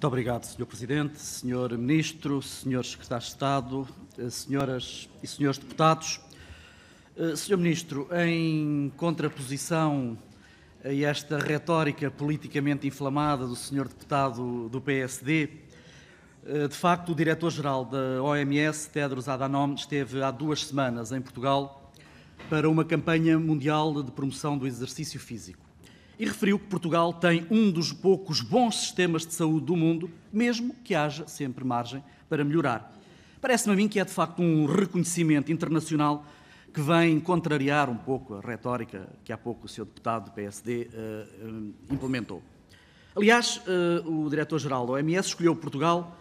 Muito obrigado, Sr. Presidente, Sr. Ministro, Sr. Secretário de Estado, eh, Senhoras e Srs. Deputados. Eh, Sr. Ministro, em contraposição a esta retórica politicamente inflamada do Sr. Deputado do PSD, eh, de facto, o Diretor-Geral da OMS, Tedros Adhanom, esteve há duas semanas em Portugal para uma campanha mundial de promoção do exercício físico e referiu que Portugal tem um dos poucos bons sistemas de saúde do mundo, mesmo que haja sempre margem para melhorar. Parece-me a mim que é de facto um reconhecimento internacional que vem contrariar um pouco a retórica que há pouco o seu deputado do PSD uh, eh, eh, implementou. Aliás, uh, o diretor-geral da OMS escolheu Portugal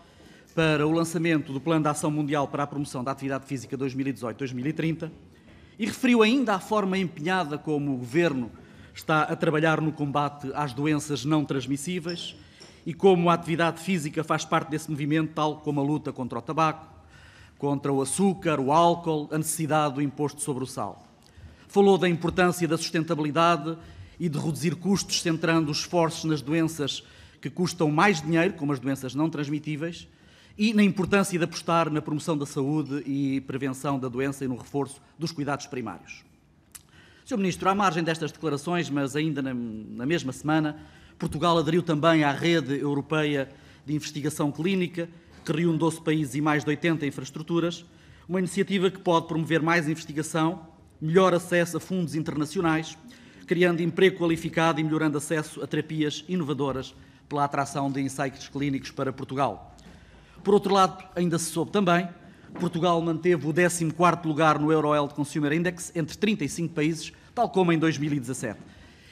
para o lançamento do Plano de Ação Mundial para a Promoção da Atividade Física 2018-2030 e referiu ainda à forma empenhada como o governo está a trabalhar no combate às doenças não transmissíveis e como a atividade física faz parte desse movimento, tal como a luta contra o tabaco, contra o açúcar, o álcool, a necessidade do imposto sobre o sal. Falou da importância da sustentabilidade e de reduzir custos, centrando os esforços nas doenças que custam mais dinheiro, como as doenças não transmitíveis, e na importância de apostar na promoção da saúde e prevenção da doença e no reforço dos cuidados primários. Sr. Ministro, à margem destas declarações, mas ainda na, na mesma semana, Portugal aderiu também à rede europeia de investigação clínica, que reúne 12 países e mais de 80 infraestruturas, uma iniciativa que pode promover mais investigação, melhor acesso a fundos internacionais, criando emprego qualificado e melhorando acesso a terapias inovadoras pela atração de insights clínicos para Portugal. Por outro lado, ainda se soube também, Portugal manteve o 14º lugar no EuroL Consumer Index entre 35 países tal como em 2017.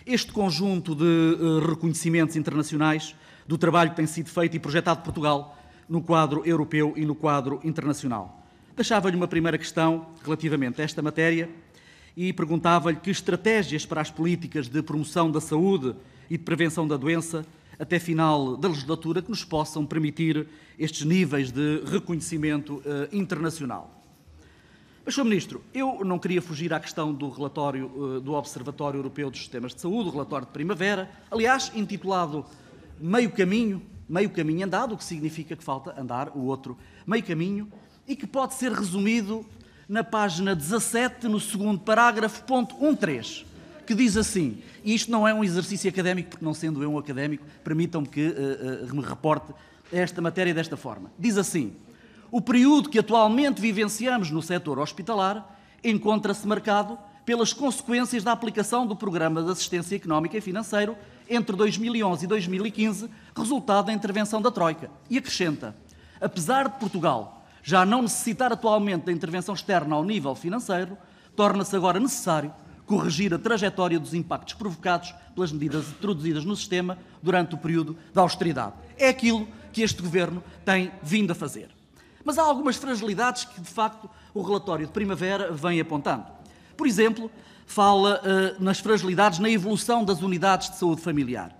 Este conjunto de eh, reconhecimentos internacionais do trabalho que tem sido feito e projetado Portugal no quadro europeu e no quadro internacional. Deixava-lhe uma primeira questão relativamente a esta matéria e perguntava-lhe que estratégias para as políticas de promoção da saúde e de prevenção da doença até final da legislatura que nos possam permitir estes níveis de reconhecimento eh, internacional. Mas, Sr. Ministro, eu não queria fugir à questão do relatório eh, do Observatório Europeu dos Sistemas de Saúde, o relatório de primavera, aliás, intitulado Meio Caminho, Meio Caminho Andado, o que significa que falta andar o outro meio caminho, e que pode ser resumido na página 17, no segundo parágrafo, ponto 13, que diz assim, e isto não é um exercício académico, porque não sendo eu um académico, permitam-me que uh, uh, me reporte esta matéria desta forma. Diz assim: o período que atualmente vivenciamos no setor hospitalar encontra-se marcado pelas consequências da aplicação do Programa de Assistência Económica e Financeiro entre 2011 e 2015, resultado da intervenção da Troika. E acrescenta: apesar de Portugal já não necessitar atualmente da intervenção externa ao nível financeiro, torna-se agora necessário corrigir a trajetória dos impactos provocados pelas medidas introduzidas no sistema durante o período da austeridade. É aquilo que este governo tem vindo a fazer. Mas há algumas fragilidades que, de facto, o relatório de primavera vem apontando. Por exemplo, fala uh, nas fragilidades na evolução das unidades de saúde familiar.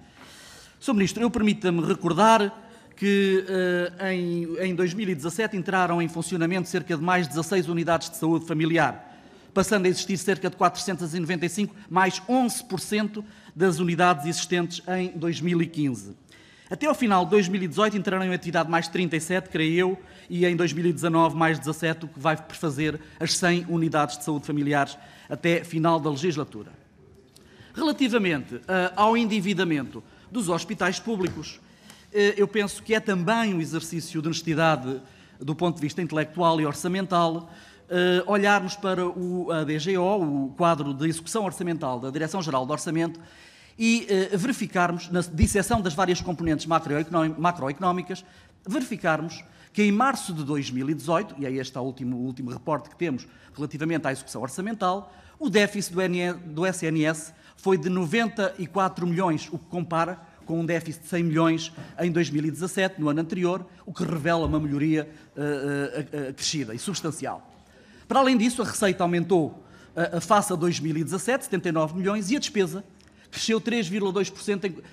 Sr. Ministro, eu permita-me recordar que uh, em, em 2017 entraram em funcionamento cerca de mais 16 unidades de saúde familiar, passando a existir cerca de 495, mais 11% das unidades existentes em 2015. Até ao final de 2018 entrarão em atividade mais 37, creio eu, e em 2019 mais 17, o que vai prefazer as 100 unidades de saúde familiares até final da legislatura. Relativamente uh, ao endividamento dos hospitais públicos, uh, eu penso que é também um exercício de honestidade do ponto de vista intelectual e orçamental uh, olharmos para o, a DGO, o quadro de execução orçamental da Direção-Geral do Orçamento, e uh, verificarmos, na disseção das várias componentes macroeconómicas, verificarmos que em março de 2018, e é este o último, o último reporte que temos relativamente à execução orçamental, o déficit do, NS, do SNS foi de 94 milhões, o que compara com um déficit de 100 milhões em 2017, no ano anterior, o que revela uma melhoria uh, uh, crescida e substancial. Para além disso, a receita aumentou uh, face a 2017, 79 milhões, e a despesa cresceu 3,2% em, uh,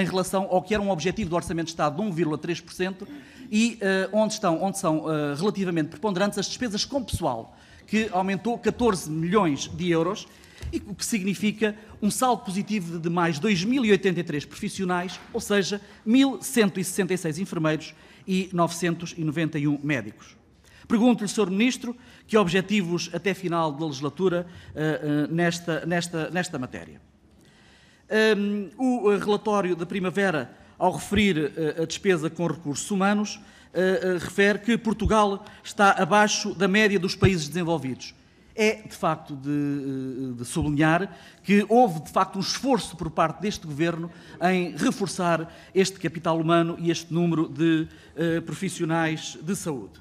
em, relação ao que era um objetivo do Orçamento de Estado de 1,3%, e uh, onde, estão, onde são uh, relativamente preponderantes as despesas com pessoal, que aumentou 14 milhões de euros, e o que significa um saldo positivo de mais 2.083 profissionais, ou seja, 1.166 enfermeiros e 991 médicos. Pergunto-lhe, Sr. Ministro, que objetivos até final da legislatura nesta, nesta, nesta matéria o eh, relatório da primavera, ao referir eh, a despesa com recursos humanos, eh, refere que Portugal está abaixo da média dos países desenvolvidos. É, de facto, de, de, sublinhar que houve, de facto, um esforço por parte deste governo em reforçar este capital humano e este número de uh, profissionais de saúde.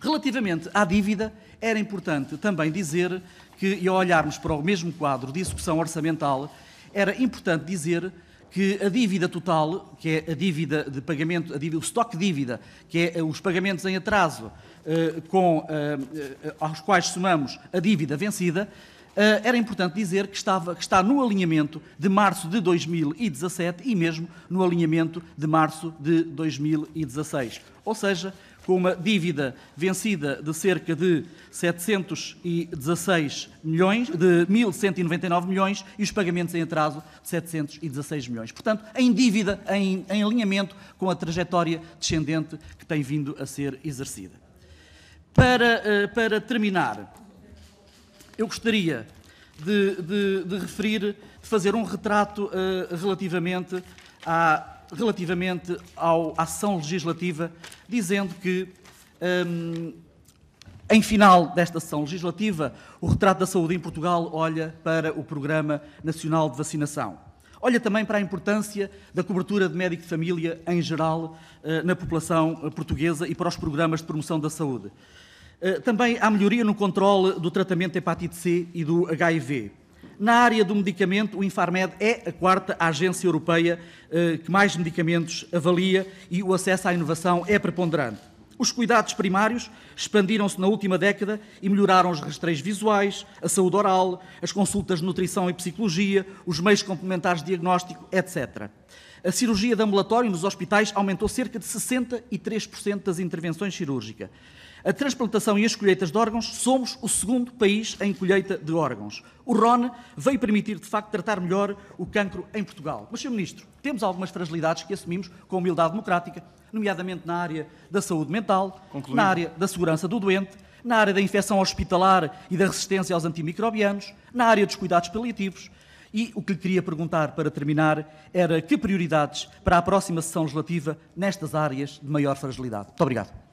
Relativamente à dívida, era importante também dizer que, ao olharmos para o mesmo quadro de execução orçamental, era importante dizer que a dívida total, que é a dívida de pagamento, a dívida, o estoque de dívida, que é eh, os pagamentos em atraso, eh, com, eh, eh, aos quais somamos a dívida vencida, eh, era importante dizer que, estava, que está no alinhamento de março de 2017 e mesmo no alinhamento de março de 2016. Ou seja, com uma dívida vencida de cerca de 716 milhões, de 1.199 milhões e os pagamentos em atraso de 716 milhões. Portanto, em dívida, em, em alinhamento com a trajetória descendente que tem vindo a ser exercida. Para, eh, para terminar, eu gostaria de, de, de referir, de fazer um retrato uh, relativamente à relativamente à ação legislativa, dizendo que, um, em final desta sessão legislativa, o Retrato da Saúde em Portugal olha para o Programa Nacional de Vacinação. Olha também para a importância da cobertura de médico de família em geral eh, na população eh, portuguesa e para os programas de promoção da saúde. Eh, também há melhoria no controle do tratamento de hepatite C e do HIV. Na área do medicamento, o Infarmed é a quarta agência europeia eh, que mais medicamentos avalia e o acesso à inovação é preponderante. Os cuidados primários expandiram-se na última década e melhoraram os rastreios visuais, a saúde oral, as consultas de nutrição e psicologia, os meios complementares de diagnóstico, etc. A cirurgia de ambulatório nos hospitais aumentou cerca de 63% das intervenções cirúrgicas a transplantação e as colheitas de órgãos, somos o segundo país em colheita de órgãos. O RON veio permitir, de facto, tratar melhor o cancro em Portugal. Mas, Sr. Ministro, temos algumas fragilidades que assumimos com humildade democrática, nomeadamente na área da saúde mental, na área da segurança do doente, na área da infecção hospitalar e da resistência aos antimicrobianos, na área dos cuidados paliativos. E o que lhe queria perguntar para terminar era que prioridades para a próxima sessão legislativa nestas áreas de maior fragilidade. Muito obrigado.